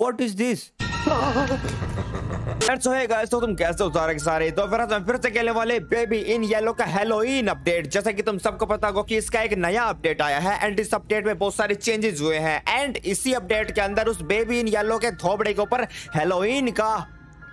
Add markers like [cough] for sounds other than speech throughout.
What is this so तो तुम कैसे उतारे के सारे तो फिर हम फिर से खेलने वाले बेबी इन येलो का हेलोइन अपडेट जैसा कि तुम सबको पता होगा कि इसका एक नया अपडेट आया है एंड इस अपडेट में बहुत सारे चेंजेस हुए हैं एंड इसी अपडेट के अंदर उस बेबी इन येलो के थोबड़े के ऊपर हेलोइन का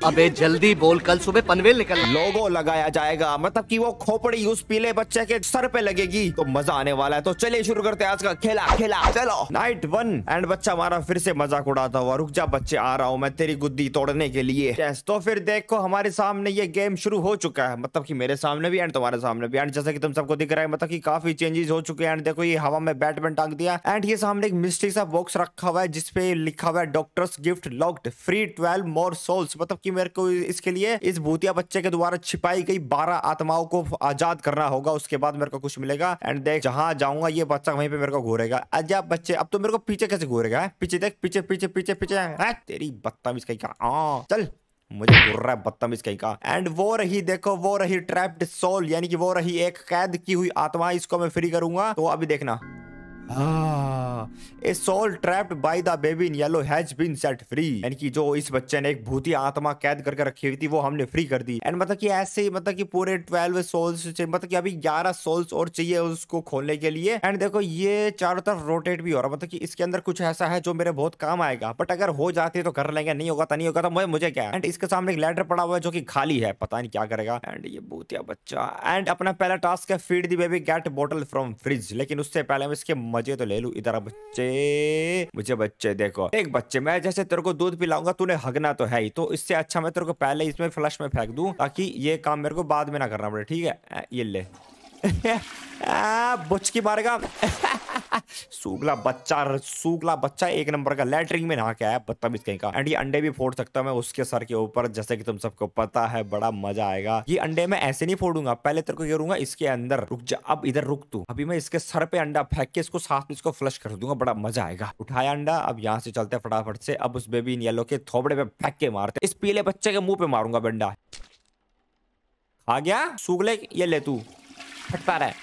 अबे जल्दी बोल कल सुबह पनवेल निकल लोगो लगाया जाएगा मतलब कि वो खोपड़ी उस पीले बच्चे के सर पे लगेगी तो मजा आने वाला है तो चलिए शुरू करते हैं आज का खेला खेला चलो नाइट वन एंड बच्चा हमारा फिर से मजाक उड़ाता हुआ रुक जा बच्चे आ रहा हूँ मैं तेरी गुद्दी तोड़ने के लिए तो फिर देखो हमारे सामने ये गेम शुरू हो चुका है मतलब की मेरे सामने भी एंड तुम्हारे सामने भी एंड जैसे की तुम सबको दिख रहा है मतलब की काफी चेंजेस हो चुके हैं एंड देखो ये हवा में बैटमैन टांग दिया एंड ये सामने एक मिस्ट्री सा बॉक्स रखा हुआ है जिसपे लिखा हुआ है doctor's gift locked free twelve more souls मतलब कि मेरे को इसके लिए इस भूतिया बच्चे के द्वारा छिपाई गई बारह आत्माओं को आजाद करना होगा उसके बाद मेरे को कुछ मिलेगा एंड देख जहां जाऊंगा ये बच्चा वहीं पे मेरे को घूरेगा अजा बच्चे अब तो मेरे को पीछे कैसे घूरेगा पीछे देख पीछे पीछे पीछे पीछे है तेरी बदतमीज कहीं का हाँ, चल मुझे घूर रहा है बदतमीज कहीं का एंड वो रही देखो वो रही ट्रैप्ड सोल यानी कि वो रही एक कैद की हुई आत्मा इसको मैं फ्री करूंगा तो अभी देखना हाँ। जो इस बच्चे ने एक भूती आत्मा कैद करके रखी हुई थी वो हमने फ्री कर दी एंड मतलब कि ऐसे ही मतलब कि पूरे ट्वेल्व सोल्स मतलब कि अभी ग्यारह सोल्स और चाहिए उसको खोलने के लिए एंड देखो ये चारों तरफ रोटेट भी हो रहा मतलब कि इसके अंदर कुछ ऐसा है जो मेरे बहुत काम आएगा बट अगर हो जाती तो कर लेंगे नहीं होगा तो नहीं होगा तो मुझे मुझे क्या एंड इसके सामने एक लेटर पड़ा हुआ है जो की खाली है पता नहीं क्या करेगा एंड ये भूतिया बच्चा एंड अपना पहला टास्क है feed the baby get bottle from fridge लेकिन उससे पहले हम इसके मजे तो ले लू इधर बच्चे मुझे बच्चे देखो एक बच्चे मैं जैसे तेरे को दूध पिलाऊंगा तूने हगना तो है ही तो इससे अच्छा मैं तेरे को पहले इसमें फ्लश में फेंक दू ताकि ये काम मेरे को बाद में ना करना पड़े ठीक है ये ले [laughs] बुचकी मारेगा [laughs] सूगला बच्चा सूगला बच्चा एक नंबर का लेटरिंग में नहा क्या है बदतमीज कहीं का एंड ये अंडे भी फोड़ सकता हूँ मैं उसके सर के ऊपर जैसे कि तुम सबको पता है बड़ा मजा आएगा ये अंडे मैं ऐसे नहीं फोड़ूंगा पहले तेरे को करूंगा इसके अंदर रुक जा अब इधर रुक तू अभी मैं इसके सर पे अंडा फेंक के इसको साथ में इसको फ्लश कर दूंगा बड़ा मजा आएगा उठाया अंडा अब यहाँ से चलते फटाफट से अब उस बेबी इन येलो के थोबड़े पे फेंक के मारते इस पीले बच्चे के मुंह पे मारूंगा बंडा आ गया सूगले ये ले तू फटका रहा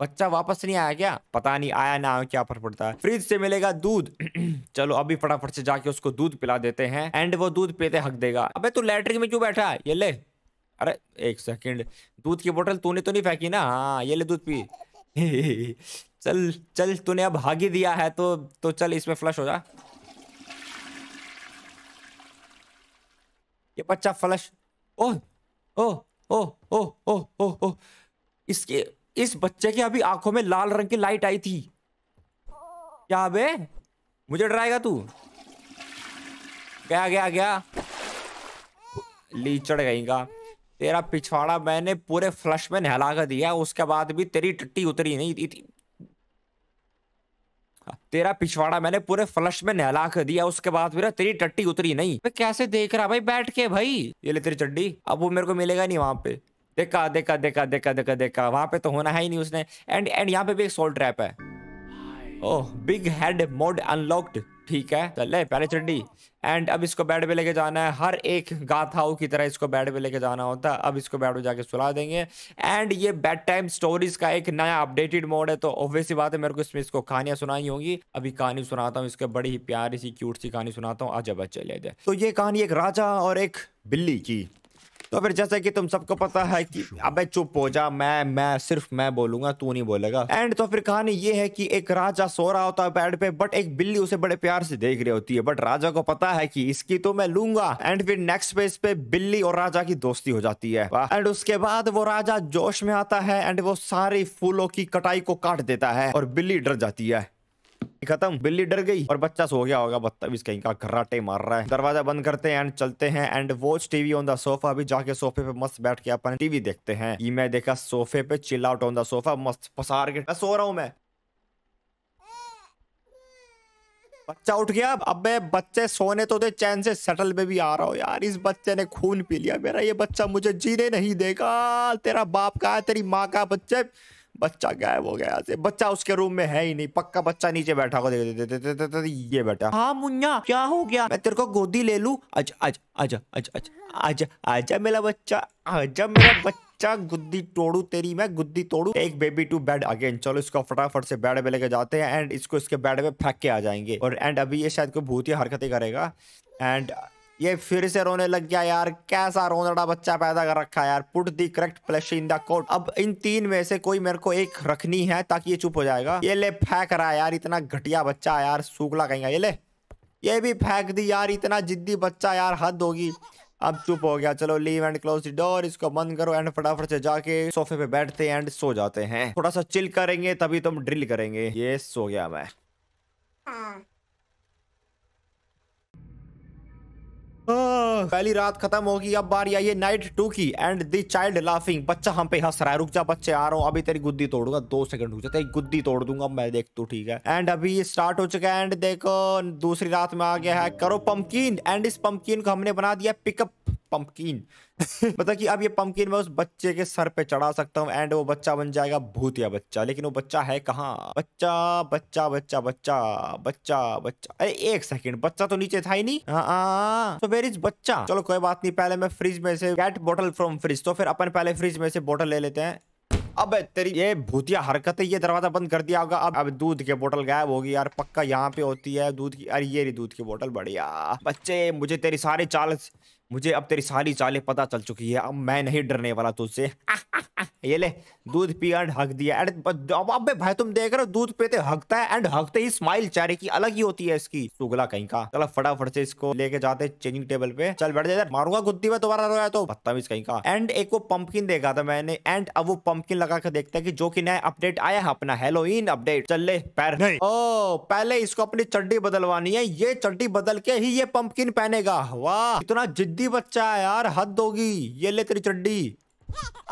बच्चा वापस नहीं आया क्या पता नहीं आया ना आया क्या फर्क पड़ता है फ्रिज से मिलेगा दूध [clears throat] चलो अभी फटाफट से जाके उसको दूध पिला देते हैं एंड वो दूध पीते हक देगा अबे तू लैटरिन में क्यों बैठा है ये ले अरे एक सेकंड दूध की बोतल तूने तो नहीं फेंकी ना हाँ ये ले दूध पी [laughs] चल चल तूने अब हाग ही दिया है तो तो चल इसमें फ्लश हो जा ये बच्चा फ्लश ओह ओह ओ ओ ओ ओ ओ इसके इस बच्चे की अभी आंखों में लाल रंग की लाइट आई थी क्या बे मुझे डराएगा तू गया गया गया लीचड़ गईगा तेरा पिछवाड़ा मैंने पूरे फ्लश में नहला कर दिया उसके बाद भी तेरी टट्टी उतरी नहीं थी तेरा पिछवाड़ा मैंने पूरे फ्लश में नहला कर दिया उसके बाद मेरा तेरी टट्टी उतरी नहीं मैं कैसे देख रहा भाई बैठ के भाई ये ले तेरी चड्डी अब वो मेरे को मिलेगा नहीं वहां पे देखा देखा देखा देखा देखा देखा वहां पे तो होना है ही नहीं उसने एंड एंड यहाँ पे भी एक सोल्ट ट्रैप है oh big head mode unlocked ठीक है चल तो ले पहले चड्डी एंड अब इसको बेड पे लेके जाना है हर एक गाथाओं की तरह इसको बेड पे लेके जाना होता है अब इसको बेड पे जाके सुला देंगे एंड ये बेड टाइम स्टोरीज का एक नया अपडेटेड मोड है तो ऑब्वियसली बात है मेरे को इसमें इसको कहानियां सुनाई होंगी अभी कहानी सुनाता हूँ इसके बड़ी ही प्यारी सी क्यूट सी कहानी सुनाता हूँ अजब चले जाए तो ये कहानी एक राजा और एक बिल्ली की तो फिर जैसे कि तुम सबको पता है कि अबे चुप हो जा मैं मैं सिर्फ मैं बोलूंगा तू नहीं बोलेगा एंड तो फिर कहानी ये है कि एक राजा सो रहा होता है बेड पे बट एक बिल्ली उसे बड़े प्यार से देख रही होती है बट राजा को पता है कि इसकी तो मैं लूंगा एंड फिर नेक्स्ट पेज पे बिल्ली और राजा की दोस्ती हो जाती है एंड उसके बाद वो राजा जोश में आता है एंड वो सारी फूलों की कटाई को काट देता है और बिल्ली डर जाती है खत्म बिल्ली डर गई और बच्चा सो गया होगा बदतमीज कहीं का घराटे मार रहा है दरवाजा बंद करते हैं एंड चलते हैं and watch TV on the sofa अभी जाके सोफे पे मस्त बैठ के अपन टीवी देखते हैं ये मैं देखा सोफे पे chill out on the sofa मस्त पसार के सो रहा हूँ मैं बच्चा उठ गया अब मैं बच्चे सोने तो थे चैन से सेटल में भी आ रहा हूँ यार इस बच्चे ने खून पी लिया मेरा ये बच्चा मुझे जीने नहीं देगा तेरा बाप का है तेरी माँ का बच्चे बच्चा गायब हो गया से बच्चा उसके रूम में है ही नहीं पक्का बच्चा नीचे बैठा हो देख ये बैठा हाँ मुन्या क्या हो गया मैं तेरे को गोदी ले लू अच्छा अच्छा अच्छा अच्छा अच्छा आजा आजा मेरा बच्चा आजा मेरा बच्चा गुद्दी तोड़ू तेरी मैं गुद्दी तोड़ू एक बेबी टू बेड अगेन चलो इसको फटाफट से बेड पे लेके जाते हैं एंड इसको इसके बेड में फेंक के आ जाएंगे और एंड अभी ये शायद कोई भूत ही हरकतें करेगा एंड ये फिर से रोने लग गया यार कैसा रोनड़ा बच्चा पैदा कर रखा यार put the correct place in the court अब इन तीन में से कोई मेरे को एक रखनी है ताकि ये चुप हो जाएगा ये ले फेंक रहा है यार इतना घटिया बच्चा यार सूखला कहेंगे ये ले ये भी फेंक दी यार इतना जिद्दी बच्चा यार हद होगी अब चुप हो गया चलो leave and close the door इसको बंद करो एंड फटाफट से जाके सोफे पे बैठते हैं एंड सो जाते हैं थोड़ा सा चिल करेंगे तभी तुम ड्रिल करेंगे ये सो गया मैं हाँ। पहली रात खत्म होगी अब बार आई है नाइट टू की एंड दी चाइल्ड लाफिंग बच्चा हम पे हंस रहा है रुक जा बच्चे आ रहा हूँ अभी तेरी गुद्दी तोड़ूंगा दो सेकंड रुक जा तेरी गुद्दी तोड़ दूंगा मैं देख तू ठीक है एंड अभी स्टार्ट हो चुका है एंड देखो दूसरी रात में आ गया है करो पंपकिन एंड इस पंपकिन को हमने बना दिया पिकअप पंपकिन [laughs] मतलब कि अब ये पंपकिन मैं उस बच्चे के सर पे चढ़ा सकता हूँ एंड वो बच्चा बन जाएगा भूतिया बच्चा लेकिन वो बच्चा है कहाँ बच्चा बच्चा बच्चा बच्चा बच्चा बच्चा अरे एक सेकंड बच्चा तो नीचे था ही नहीं तो वेर इज बच्चा चलो कोई बात नहीं पहले मैं फ्रिज में से गेट बोटल फ्रॉम फ्रिज तो फिर अपन पहले फ्रिज में से बोटल ले लेते हैं अब तेरी ये भूतिया हरकत है ये दरवाजा बंद कर दिया होगा अब अब दूध के बोतल गायब होगी यार पक्का यहाँ पे होती है दूध की अरे ये रही दूध की बोतल बढ़िया बच्चे मुझे तेरी सारी चाल मुझे अब तेरी सारी चालें पता चल चुकी है अब मैं नहीं डरने वाला तुझसे [laughs] ये ले दूध पिया एंड हक दिया एंड अब अबे भाई तुम देख रहे हो दूध पीते हकता है एंड हकते ही स्माइल चेहरे की अलग ही होती है इसकी सुगला कहीं का चलो फटाफट से इसको लेके जाते चेंजिंग टेबल पे चल बैठ जाए मारूंगा गुद्दी में दोबारा रोया तो बदतमीज कहीं का एंड एक वो पंपकिन देखा था मैंने एंड अब वो पंपकिन लगा कर देखता है की जो की नया अपडेट आया है अपना हेलोइन अपडेट चल ले पैर नहीं ओ पहले इसको अपनी चड्डी बदलवानी है ये चड्डी बदल के ही ये पंपकिन पहनेगा वाह इतना जिद जिद्दी बच्चा है यार हद होगी ये ले तेरी चड्डी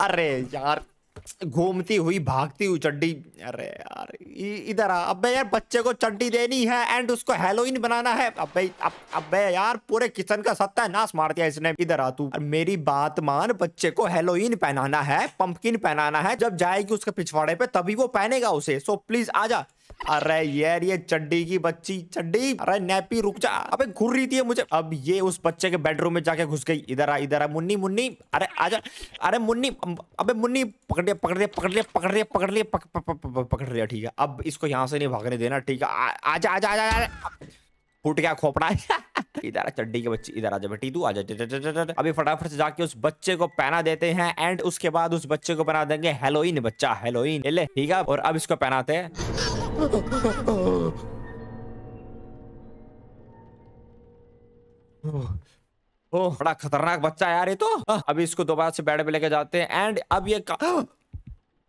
अरे यार घूमती हुई भागती हुई चड्डी अरे यार इधर आ अबे यार बच्चे को चड्डी देनी है एंड उसको हेलोइन बनाना है अबे अब अबे यार पूरे किचन का सत्ता नाश मार दिया इसने इधर आ तू मेरी बात मान बच्चे को हेलोइन पहनाना है पंपकिन पहनाना है जब जाएगी उसके पिछवाड़े पे तभी वो पहनेगा उसे सो प्लीज आ जा अरे यार ये चड्डी की बच्ची चड्डी अरे नैपी रुक जा अबे घूर रही थी मुझे अब ये उस बच्चे के बेडरूम में जाके घुस गई इधर आ इधर आ मुन्नी मुन्नी अरे आजा अरे मुन्नी अबे मुन्नी पकड़ लिया पकड़ लिया पकड़ लिया पकड़ लिया पकड़ लिया पकड़ लिया ठीक है अब इसको यहाँ से नहीं भागने देना ठीक है आजा आजा आजा आजा फूट गया खोपड़ा [laughs] इधर चड्डी के बच्चे इधर आ जा बेटी तू आ जा अभी फटाफट से जाके उस बच्चे को पहना देते हैं एंड उसके बाद उस बच्चे को बना देंगे हेलोइन बच्चा हेलोइन ले ठीक है और अब इसको पहनाते हैं बड़ा खतरनाक बच्चा यार ये तो अभी इसको दोबारा से बेड पे लेके जाते हैं एंड अब ये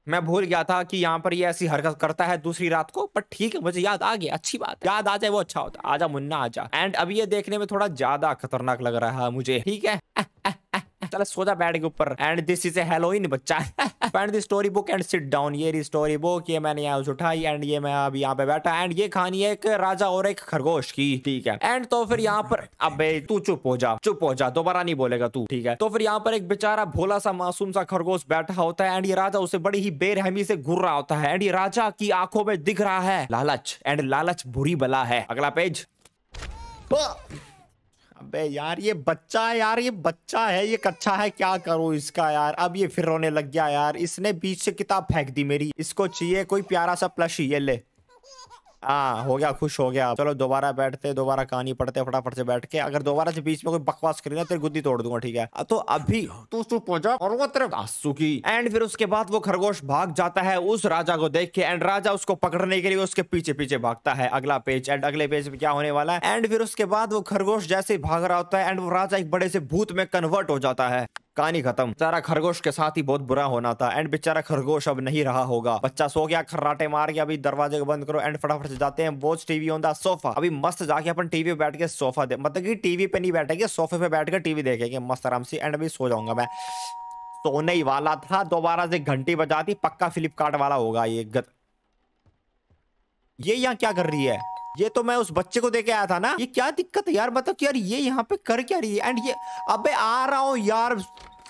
मैं भूल गया था कि यहाँ पर ये ऐसी हरकत करता है दूसरी रात को पर ठीक है मुझे याद आ गया अच्छी बात है याद आ जाए वो अच्छा होता आजा मुन्ना आजा एंड अब ये देखने में थोड़ा ज्यादा खतरनाक लग रहा है मुझे ठीक है [laughs] चलो सोजा बैठ के ऊपर and this is a Halloween बच्चा [laughs] and the story book and sit down ये रही स्टोरी बुक ये मैंने यहाँ उठाई एंड ये मैं अभी यहाँ पे बैठा एंड ये कहानी है एक राजा और एक खरगोश की ठीक है एंड तो फिर यहाँ पर अब तू चुप हो जा चुप हो जा दोबारा नहीं बोलेगा तू ठीक है तो फिर यहाँ पर एक बेचारा भोला सा मासूम सा खरगोश बैठा होता है एंड ये राजा उसे बड़ी ही बेरहमी से घूर रहा होता है एंड ये राजा की आंखों में दिख रहा है लालच एंड लालच बुरी बला है अगला पेज हाँ। अबे यार ये बच्चा है यार ये बच्चा है ये कच्चा है क्या करूँ इसका यार अब ये फिर रोने लग गया यार इसने बीच से किताब फेंक दी मेरी इसको चाहिए कोई प्यारा सा प्लश ये ले हाँ हो गया खुश हो गया चलो दोबारा बैठते दोबारा कहानी पढ़ते फटाफट से बैठ के अगर दोबारा से बीच में कोई बकवास करे ना तेरी गुद्दी तोड़ दूंगा ठीक है तो अभी अच्छा। तू चुप हो जा और वो तेरे की एंड फिर उसके बाद वो खरगोश भाग जाता है उस राजा को देख के एंड राजा उसको पकड़ने के लिए उसके पीछे पीछे भागता है अगला पेज एंड अगले पेज में क्या होने वाला है एंड फिर उसके बाद वो खरगोश जैसे भाग रहा होता है एंड वो राजा एक बड़े से भूत में कन्वर्ट हो जाता है कहानी खत्म बेचारा खरगोश के साथ ही बहुत बुरा होना था एंड बेचारा खरगोश अब नहीं रहा होगा बच्चा सो गया खर्राटे मार गया अभी दरवाजे को बंद करो एंड फटाफट से जाते हैं watch TV on the sofa अभी मस्त जाके अपन टीवी पे बैठ के सोफा दे मतलब की टीवी पे नहीं बैठेंगे सोफे पे बैठ कर टीवी देखेंगे मस्त आराम से एंड अभी सो जाऊंगा मैं सोने ही वाला था दोबारा से घंटी बजा दी पक्का फ्लिपकार्ट वाला होगा ये गत ये यहाँ क्या कर रही है ये तो मैं उस बच्चे को देके आया था ना ये क्या दिक्कत है यार मतलब यार ये यहाँ पे कर क्या रही है एंड ये अबे आ रहा हूँ यार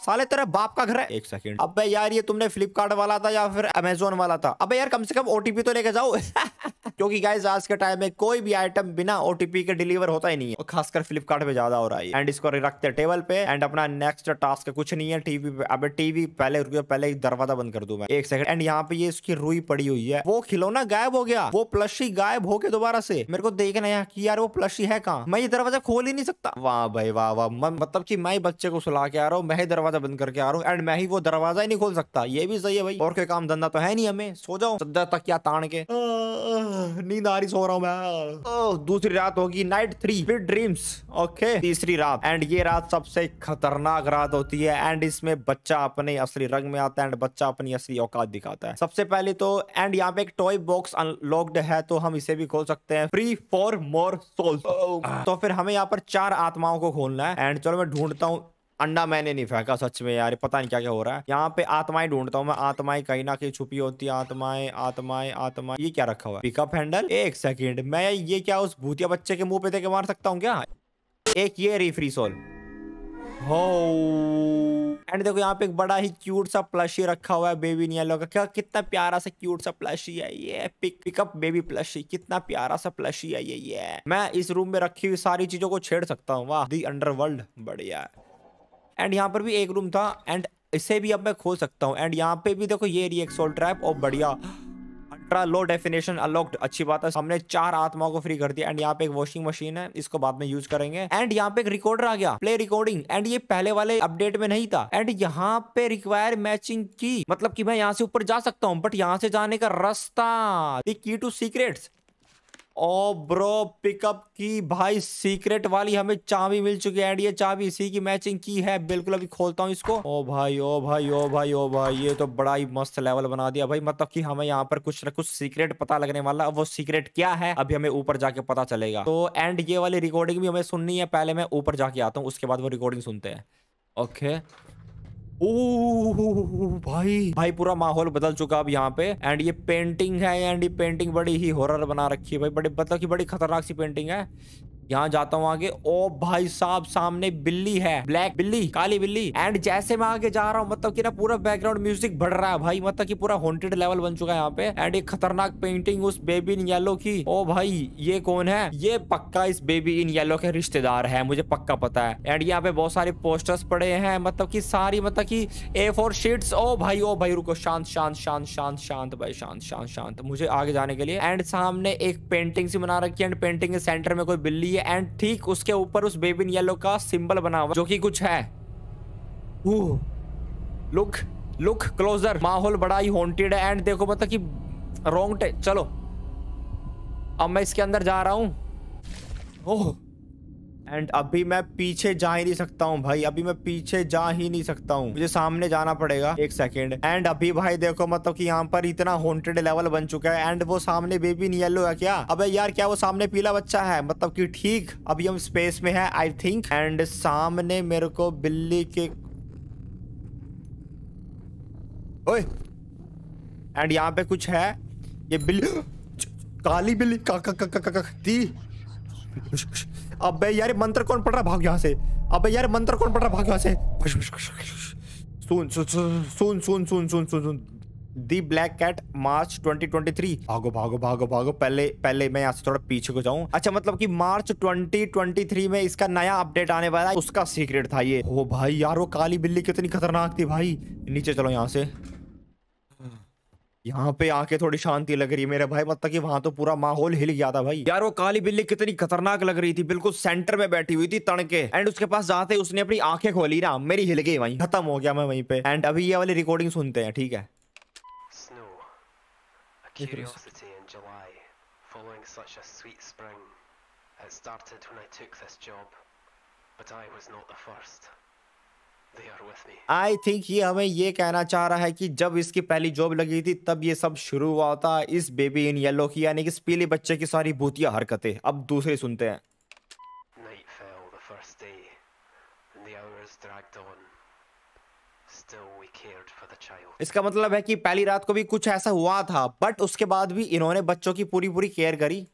साले तेरा बाप का घर है एक सेकंड अब यार ये तुमने फ्लिपकार्ट वाला था या फिर अमेजोन वाला था अब यार कम से कम ओटीपी तो लेके जाओ [laughs] क्योंकि गाइज आज के टाइम में कोई भी आइटम बिना ओटीपी के डिलीवर होता ही नहीं है और खासकर फ्लिपकार्ट पे ज्यादा हो रहा है एंड इसको रखते टेबल पे एंड अपना नेक्स्ट टास्क कुछ नहीं है टीवी पे अब टीवी पहले रुके पहले दरवाजा बंद कर दू मैं एक सेकंड एंड यहाँ पे ये इसकी रुई पड़ी हुई है वो खिलौना गायब हो गया वो प्लशी गायब हो गया दोबारा से मेरे को देखना यहाँ की यार वो प्लशी है कहाँ मैं ये दरवाजा खोल ही नहीं सकता वाह भाई वाह वाह मतलब की मैं बच्चे को सुला के आ रहा हूँ मैं दरवाजा दरवाजा बंद करके आ रहा हूँ एंड मैं ही वो दरवाजा ही नहीं खोल सकता ये भी सही है भाई और कोई काम धंधा तो है नहीं हमें सो जाओ सद्दा तक क्या तान के नींद आ रही सो रहा हूँ मैं दूसरी रात होगी नाइट थ्री फिर ड्रीम्स ओके तीसरी रात एंड ये रात सबसे खतरनाक रात होती है एंड इसमें बच्चा अपने असली रंग में आता है एंड बच्चा अपनी असली औकात दिखाता है सबसे पहले तो एंड यहाँ पे एक टॉय बॉक्स अनलॉक्ड है तो हम इसे भी खोल सकते हैं फ्री फॉर मोर सोल्स तो फिर हमें यहाँ पर चार आत्माओं को खोलना है एंड चलो मैं ढूंढता हूँ अंडा मैंने नहीं फेंका सच में यार पता नहीं क्या क्या हो रहा है यहाँ पे आत्माएं ढूंढता हूँ मैं आत्माएं कहीं ना कहीं छुपी होती है आत्माएं आत्माएं आत्माएं ये क्या रखा हुआ है पिकअप हैंडल एक सेकंड मैं ये क्या उस भूतिया बच्चे के मुंह पे देके मार सकता हूँ क्या एक ये रिफ्री सोल हो एंड देखो यहाँ पे एक बड़ा ही क्यूट सा प्लशी रखा हुआ है बेबी नियलो का क्या कितना प्यारा सा क्यूट सा प्लशी है ये पिक पिकअप बेबी प्लशी कितना प्यारा सा प्लशी है ये ये मैं इस रूम में रखी हुई सारी चीजों को छेड़ सकता हूँ वाह दी अंडरवर्ल्ड बढ़िया है एंड यहाँ पर भी एक रूम था एंड इसे भी अब मैं खोल सकता हूँ एंड यहाँ पे भी देखो ये रिएक्सोल ट्रैप और बढ़िया अल्ट्रा लो डेफिनेशन अनलॉक्ड अच्छी बात है हमने चार आत्माओं को फ्री कर दिया एंड यहाँ पे एक वॉशिंग मशीन है इसको बाद में यूज करेंगे एंड यहाँ पे एक रिकॉर्डर आ गया प्ले रिकॉर्डिंग एंड ये पहले वाले अपडेट में नहीं था एंड यहाँ पे रिक्वायर मैचिंग की मतलब कि मैं यहाँ से ऊपर जा सकता हूँ बट यहाँ से जाने का रास्ता the key to secrets oh bro pickup की भाई सीक्रेट वाली हमें चाबी मिल चुकी है एंड ये चाबी इसी की मैचिंग की है बिल्कुल अभी खोलता हूँ इसको ओ भाई ओ भाई ओ भाई ओ भाई ये तो बड़ा ही मस्त लेवल बना दिया भाई मतलब कि हमें यहाँ पर कुछ ना कुछ सीक्रेट पता लगने वाला वो सीक्रेट क्या है अभी हमें ऊपर जाके पता चलेगा तो एंड ये वाली रिकॉर्डिंग भी हमें सुननी है पहले मैं ऊपर जाके आता हूँ उसके बाद वो रिकॉर्डिंग सुनते हैं ओके ओ भाई भाई पूरा माहौल बदल चुका अब यहाँ पे एंड ये पेंटिंग है एंड ये पेंटिंग बड़ी ही हॉरर बना रखी है भाई बड़े मतलब की बड़ी खतरनाक सी पेंटिंग है यहाँ जाता हूँ आगे ओ भाई साहब सामने बिल्ली है ब्लैक बिल्ली काली बिल्ली एंड जैसे मैं आगे जा रहा हूँ मतलब कि ना पूरा बैकग्राउंड म्यूजिक बढ़ रहा है भाई मतलब कि पूरा हॉन्टेड लेवल बन चुका है यहाँ पे एंड एक खतरनाक पेंटिंग उस बेबी इन येलो की ओ भाई ये कौन है ये पक्का इस बेबी इन येलो के रिश्तेदार है मुझे पक्का पता है एंड यहाँ पे बहुत सारे पोस्टर्स पड़े हैं मतलब की सारी मतलब की ए फोर शीट्स ओ भाई ओ भाई रुको शांत शांत शांत शांत शांत भाई शांत शांत शांत मुझे आगे जाने के लिए एंड सामने एक पेंटिंग सी बना रखी है एंड पेंटिंग के सेंटर में कोई बिल्ली है एंड ठीक उसके ऊपर उस बेबिन येलो का सिंबल बना हुआ जो कि कुछ है लुक लुक क्लोजर माहौल बड़ा ही हॉन्टेड है एंड देखो मतलब कि रोंगटे चलो अब मैं इसके अंदर जा रहा हूं ओह एंड अभी मैं पीछे जा ही नहीं सकता हूँ भाई अभी मैं पीछे जा ही नहीं सकता हूँ मुझे सामने जाना पड़ेगा एक सेकेंड एंड अभी भाई देखो मतलब कि यहाँ पर इतना हॉन्टेड लेवल बन चुका है एंड वो सामने बेबी नहीं येलो है क्या अबे यार क्या वो सामने पीला बच्चा है मतलब कि ठीक अभी हम स्पेस में है आई थिंक एंड सामने मेरे को बिल्ली के ओए एंड यहाँ पे कुछ है ये बिल्ली [gasps] काली बिल्ली का, का, का, का, का, का, का, का, अबे यार मंत्र कौन पढ़ रहा भाग यहाँ से अबे यार मंत्र कौन पढ़ रहा भाग यहाँ से सुन सुन सुन सुन सुन सुन सुन दी ब्लैक कैट मार्च 2023 भागो भागो भागो भागो पहले पहले मैं यहाँ से थोड़ा पीछे को जाऊँ अच्छा मतलब कि मार्च 2023 में इसका नया अपडेट आने वाला है उसका सीक्रेट था ये ओ भाई यार वो काली बिल्ली कितनी खतरनाक थी भाई नीचे चलो यहाँ से यहाँ पे आके थोड़ी शांति लग रही है मेरे भाई मतलब कि वहां तो पूरा माहौल हिल गया था भाई यार वो काली बिल्ली कितनी खतरनाक लग रही थी बिल्कुल सेंटर में बैठी हुई थी तड़के एंड उसके पास जाते उसने अपनी आंखें खोली ना मेरी हिल गई वहीं खत्म हो गया मैं वहीं पे एंड अभी ये वाली रिकॉर्डिंग सुनते हैं ठीक है It started आई थिंक ये हमें ये कहना चाह रहा है कि जब इसकी पहली जॉब लगी थी तब ये सब शुरू हुआ था इस बेबी इन येलो की यानी कि इस पीले बच्चे की सारी भूतिया हरकतें अब दूसरे सुनते हैं इसका मतलब है कि पहली रात को भी कुछ ऐसा हुआ था बट उसके बाद भी इन्होंने बच्चों की पूरी पूरी केयर करी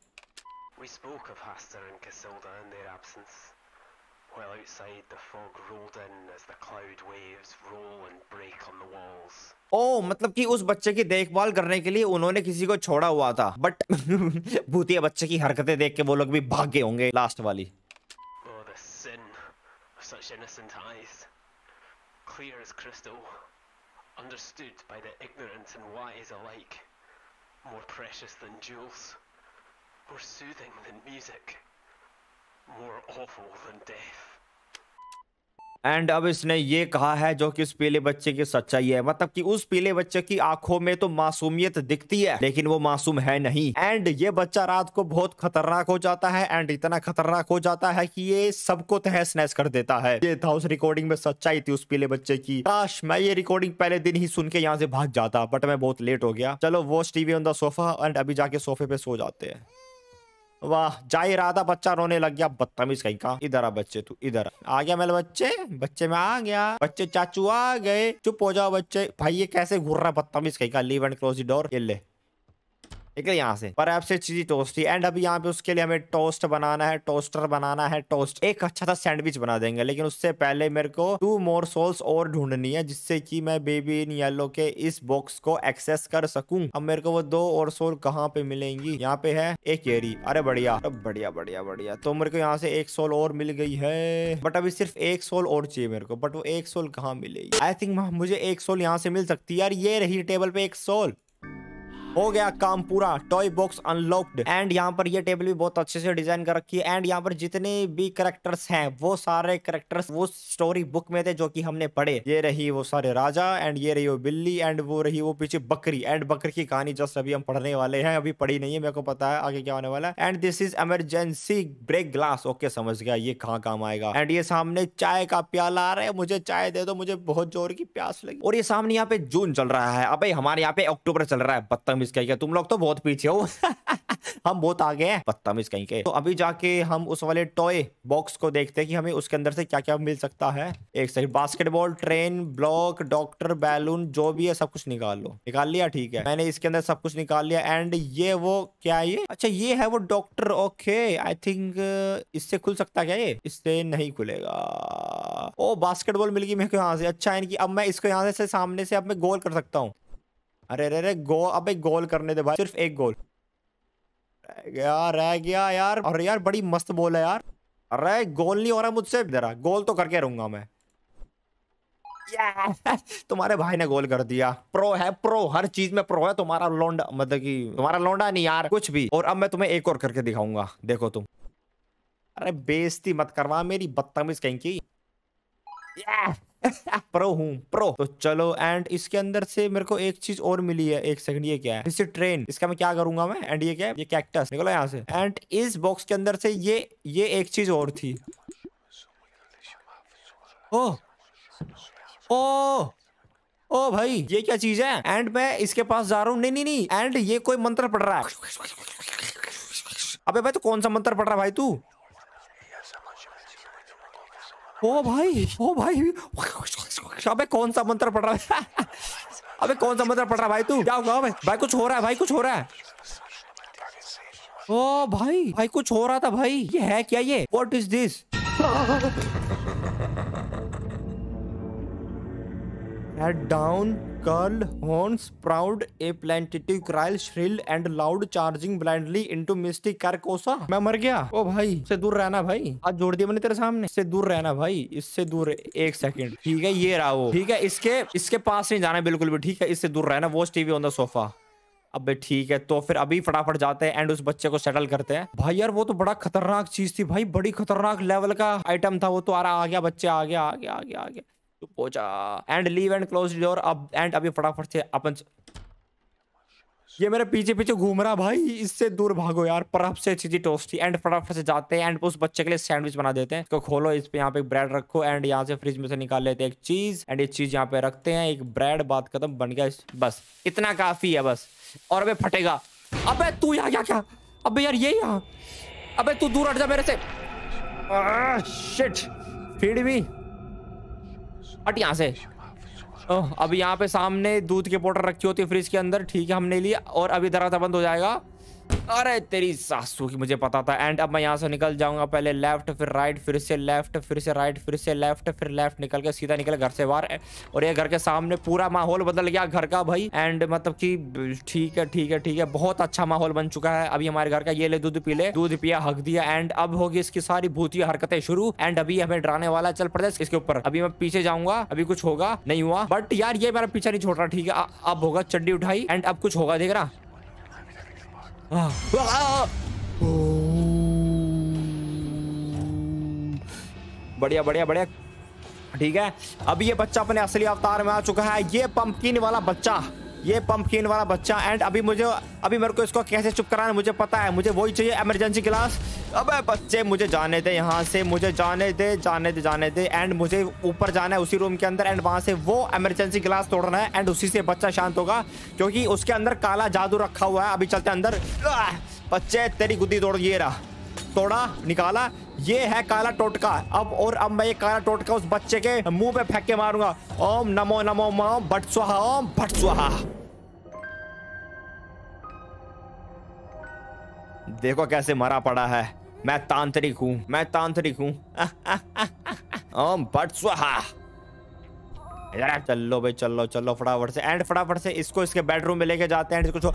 We spoke of Haster and Casilda in their absence. while outside the fog rolled in as the cloud waves roll and break on the walls. ओ मतलब कि उस बच्चे की देखभाल करने के लिए उन्होंने किसी को छोड़ा हुआ था बट भूतिया बच्चे की हरकतें देख के वो लोग भी भाग गए होंगे लास्ट वाली Oh, sin such innocent eyes. Clear as crystal. Understood by the ignorant and wise alike. More precious than jewels. More soothing than music. more awful than death. And अब इसने ये कहा है जो कि उस पीले बच्चे की सच्चाई है मतलब कि उस पीले बच्चे की आंखों में तो मासूमियत दिखती है लेकिन वो मासूम है नहीं एंड ये बच्चा रात को बहुत खतरनाक हो जाता है एंड इतना खतरनाक हो जाता है कि ये सबको तहस नहस कर देता है ये था उस रिकॉर्डिंग में सच्चाई थी उस पीले बच्चे की काश मैं ये रिकॉर्डिंग पहले दिन ही सुन के यहाँ से भाग जाता बट मैं बहुत लेट हो गया चलो वो TV on the sofa and अभी जाके सोफे पे सो जाते हैं वाह जाए इरादा बच्चा रोने लग गया बदतमीज कहीं का इधर आ बच्चे तू इधर आ गया मेरे बच्चे बच्चे में आ गया बच्चे चाचू आ गए चुप हो जाओ बच्चे भाई ये कैसे घूर रहा है बदतमीज कहीं का लीव एंड क्लोज डोर ये ले ठीक है यहाँ से पर आपसे चीजी थी एंड अभी यहाँ पे उसके लिए हमें टोस्ट बनाना है टोस्टर बनाना है टोस्ट एक अच्छा सा सैंडविच बना देंगे लेकिन उससे पहले मेरे को टू मोर सोल्स और ढूंढनी है जिससे कि मैं बेबी इन येलो के इस बॉक्स को एक्सेस कर सकूं अब मेरे को वो दो और सोल कहाँ पे मिलेंगी यहाँ पे है एक एरी अरे बढ़िया बढ़िया बढ़िया बढ़िया तो मेरे को यहाँ से एक सोल और मिल गई है बट अभी सिर्फ एक सोल और चाहिए मेरे को बट वो एक सोल कहाँ मिलेगी आई थिंक मुझे एक सोल यहाँ से मिल सकती है यार ये रही टेबल पे एक सोल हो गया काम पूरा टॉय बॉक्स अनलॉक्ड एंड यहाँ पर ये टेबल भी बहुत अच्छे से डिजाइन कर रखी है एंड यहाँ पर जितने भी करेक्टर्स हैं वो सारे करेक्टर्स वो स्टोरी बुक में थे जो कि हमने पढ़े ये रही वो सारे राजा एंड ये रही वो बिल्ली एंड वो रही वो पीछे बकरी एंड बकरी की कहानी जस्ट अभी हम पढ़ने वाले हैं अभी पढ़ी नहीं है मेरे को पता है आगे क्या होने वाला है and this is emergency break glass okay समझ गया ये कहाँ काम आएगा एंड ये सामने चाय का प्याला आ रहा है मुझे चाय दे दो मुझे बहुत जोर की प्यास लगी और ये सामने यहाँ पे जून चल रहा है अब हमारे यहाँ पे अक्टूबर चल रहा है बत्तम बदतमीज कहीं के तुम लोग तो बहुत पीछे हो [laughs] हम बहुत आगे हैं मिस कहीं के तो अभी जाके हम उस वाले टॉय बॉक्स को देखते हैं कि हमें उसके अंदर से क्या क्या मिल सकता है एक सही basketball train block doctor balloon जो भी है सब कुछ निकाल लो निकाल लिया ठीक है मैंने इसके अंदर सब कुछ निकाल लिया एंड ये वो क्या ये अच्छा ये है वो डॉक्टर ओके आई थिंक इससे खुल सकता क्या ये इससे नहीं खुलेगा ओ बास्केटबॉल मिल गई मेरे को यहाँ से अच्छा यानी कि अब मैं इसको यहाँ से सामने से अब मैं गोल कर सकता हूँ अरे अरे अरे गो अबे गोल करने दे भाई सिर्फ एक गोल यार रह गया यार और यार बड़ी मस्त बोल है यार अरे गोल नहीं हो रहा मुझसे जरा गोल तो करके रहूंगा मैं [laughs] तुम्हारे भाई ने गोल कर दिया प्रो है प्रो हर चीज में प्रो है तुम्हारा लौंडा मतलब कि तुम्हारा लौंडा नहीं यार कुछ भी और अब मैं तुम्हें एक और करके दिखाऊंगा देखो तुम अरे बेइज्जती मत करवा मेरी बदतमीज कहीं की प्रो [laughs] हूँ प्रो तो चलो एंड इसके अंदर से मेरे को एक चीज और मिली है एक सेकंड ये क्या है ट्रेन इसका मैं क्या करूंगा मैं एंड ये क्या है ये कैक्टस निकलो यहाँ से एंड इस बॉक्स के अंदर से ये ये एक चीज और थी ओ ओ ओ भाई ये क्या चीज है एंड मैं इसके पास जा रहा हूँ नहीं नहीं नहीं एंड ये कोई मंत्र पढ़ रहा है अबे भाई तो कौन सा मंत्र पढ़ रहा है भाई तू ओ भाई ओ भाई अबे कौन सा मंत्र पढ़ रहा है अबे कौन सा मंत्र पढ़ रहा है भाई तू क्या होगा भाई भाई कुछ हो रहा है भाई कुछ हो रहा है ओ भाई भाई कुछ हो रहा था भाई ये है क्या ये what is this down Carl horns proud a planetary cry shrill and loud charging blindly into misty carcosa मैं मर गया ओ भाई इससे दूर रहना भाई आज जोड़ दिया मैंने तेरे सामने इससे दूर रहना भाई इससे दूर एक सेकंड ठीक है ये रहा वो ठीक है इसके इसके पास नहीं जाना बिल्कुल भी ठीक है इससे दूर रहना वो टीवी ऑन द सोफा अब ठीक है तो फिर अभी फटाफट जाते हैं एंड उस बच्चे को सेटल करते हैं भाई यार वो तो बड़ा खतरनाक चीज थी भाई बड़ी खतरनाक लेवल का आइटम था वो तो आ रहा आ गया बच्चे आ गया आ गया आ गया आ गया चुप हो जा and leave and close door अब एंड अभी फटाफट से अपन ये मेरे पीछे पीछे घूम रहा भाई इससे दूर भागो यार परफ से चीजी टोस्टी एंड फटाफट से जाते हैं एंड उस बच्चे के लिए सैंडविच बना देते हैं इसको खोलो इस पे यहाँ पे एक ब्रेड रखो एंड यहाँ से फ्रिज में से निकाल लेते हैं एक चीज एंड ये चीज यहाँ पे रखते हैं एक ब्रेड बात खत्म बन गया बस इतना काफी है बस और अभी फटेगा अब तू यहाँ क्या क्या अब यार ये यहाँ अब तू दूर हट जा मेरे से शिट फीड मी हट यहाँ से अब यहाँ पे सामने दूध के पोटर रखी होती है फ्रिज के अंदर ठीक है हमने लिए और अभी दरवाजा बंद हो जाएगा अरे तेरी सासू की मुझे पता था एंड अब मैं यहाँ से निकल जाऊंगा पहले लेफ्ट फिर राइट फिर से लेफ्ट फिर से राइट फिर से लेफ्ट फिर लेफ्ट निकल के सीधा निकल घर से बाहर और ये घर के सामने पूरा माहौल बदल गया घर का भाई एंड मतलब कि ठीक है ठीक है ठीक है बहुत अच्छा माहौल बन चुका है अभी हमारे घर का ये ले दूध पी ले दूध पिया हक दिया एंड अब होगी इसकी सारी भूतिया हरकतें शुरू एंड अभी हमें डराने वाला चल प्रदेश इसके ऊपर अभी मैं पीछे जाऊंगा अभी कुछ होगा नहीं हुआ बट यार ये मेरा पीछा नहीं छोड़ रहा ठीक है अब होगा चड्डी उठाई एंड अब कुछ होगा देख रहा Ah, ah, बढ़िया बढ़िया बढ़िया ठीक है अब ये बच्चा अपने असली अवतार में आ चुका है ये पंपकिन वाला बच्चा ये पंपकिन वाला बच्चा एंड अभी मुझे अभी मेरे को इसको कैसे चुप कराना मुझे पता है मुझे वही चाहिए एमरजेंसी क्लास अबे बच्चे मुझे जाने दे यहाँ से मुझे जाने दे जाने दे जाने दे एंड मुझे ऊपर जाना है उसी रूम के अंदर एंड वहाँ से वो एमरजेंसी ग्लास तोड़ना है एंड उसी से बच्चा शांत होगा क्योंकि उसके अंदर काला जादू रखा हुआ है अभी चलते अंदर बच्चे तेरी गुद्दी तोड़ ये रहा तोड़ा निकाला ये है काला टोटका अब और अब मैं ये काला टोटका उस बच्चे के मुंह पे फेंक के मारूंगा ओम नमो नमो मो भट स्वाहा ओम भट स्वाहा देखो कैसे मरा पड़ा है मैं तांत्रिक हूं मैं तांत्रिक हूं [laughs] ओम भट स्वाहा यार चलो भाई चलो चलो फटाफट से एंड फटाफट से इसको इसके बेडरूम में लेके जाते हैं इसको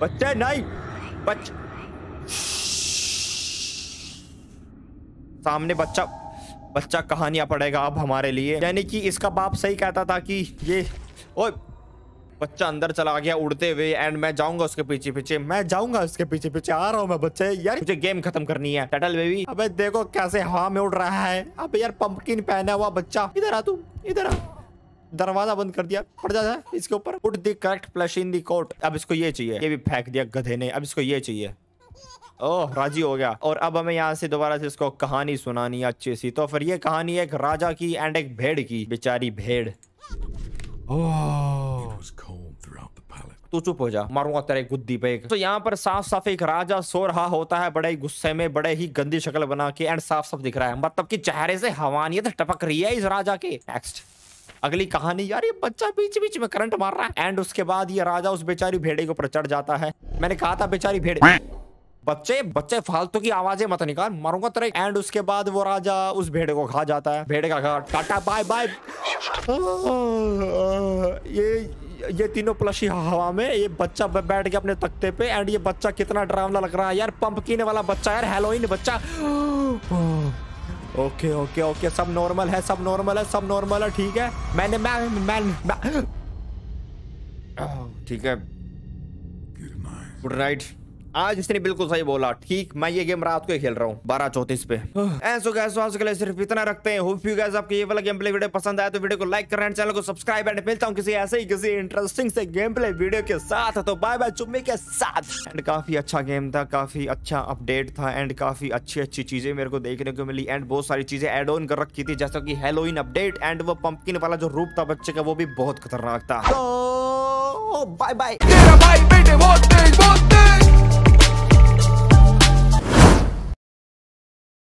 [gasps] बच्चे नहीं बच्चे सामने बच्चा बच्चा कहानियां पड़ेगा अब हमारे लिए यानी कि इसका बाप सही कहता था कि ये ओए बच्चा अंदर चला गया उड़ते हुए एंड मैं जाऊंगा उसके पीछे पीछे मैं जाऊंगा उसके पीछे पीछे आ रहा हूँ मैं बच्चे यार मुझे गेम खत्म करनी है टटल बेबी अबे देखो कैसे हवा में उड़ रहा है अब यार पंपकिन पहना हुआ बच्चा इधर आ तू इधर आ दरवाजा बंद कर दिया पड़ जाता है इसके ऊपर put the correct plus in the court अब इसको ये चाहिए ये भी फेंक दिया गधे ने अब इसको ये चाहिए ओह राजी हो गया और अब हमें यहाँ से दोबारा से इसको कहानी सुनानी है अच्छी सी तो फिर ये कहानी एक राजा की एंड एक भेड़ की बेचारी भेड़ तू चुप हो जा मारूंगा तेरे गुद्दी पे तो यहाँ पर साफ साफ एक राजा सो रहा होता है बड़े ही गुस्से में बड़े ही गंदी शक्ल बना के एंड साफ साफ दिख रहा है मतलब कि चेहरे से हवानियत तो टपक रही है इस राजा के नेक्स्ट अगली कहानी यार ये बच्चा बीच बीच में करंट मार रहा है एंड उसके बाद ये राजा उस बेचारी भेड़े के ऊपर चढ़ जाता है मैंने कहा था बेचारी भेड़ बच्चे बच्चे फालतू की आवाजें मत निकाल मरूंगा तेरे एंड उसके बाद वो राजा उस भेड़े को खा जाता है भेड़े का घर टाटा बाय बाय ये ये तीनों प्लशी हवा में ये बच्चा बैठ के अपने तख्ते पे एंड ये बच्चा कितना डरावना लग रहा है यार पंपकिन वाला बच्चा यार हेलोइन बच्चा ओके ओके ओके सब नॉर्मल है सब नॉर्मल है सब नॉर्मल है ठीक है मैंने मैं मैं, मैं ठीक है गुड नाइट आज इसने बिल्कुल सही बोला ठीक मैं ये गेम रात को खेल रहा हूँ बारह चौतीस पे ऐसो गैस आज के लिए सिर्फ इतना रखते हैं होप यू गैस आपको ये वाला गेम प्ले वीडियो पसंद आया तो वीडियो को लाइक करना चैनल को सब्सक्राइब एंड मिलता हूँ किसी ऐसे ही किसी इंटरेस्टिंग से गेम प्ले वीडियो के साथ तो बाय बाय चुम्बी के साथ एंड काफी अच्छा गेम था काफी अच्छा अपडेट था एंड काफी अच्छी अच्छी चीजें मेरे को देखने को मिली एंड बहुत सारी चीजें एड ऑन कर रखी थी जैसा की हेलोइन अपडेट एंड वो पंपकिन वाला जो रूप था बच्चे का वो भी बहुत खतरनाक था बाय बाय बाय बेटे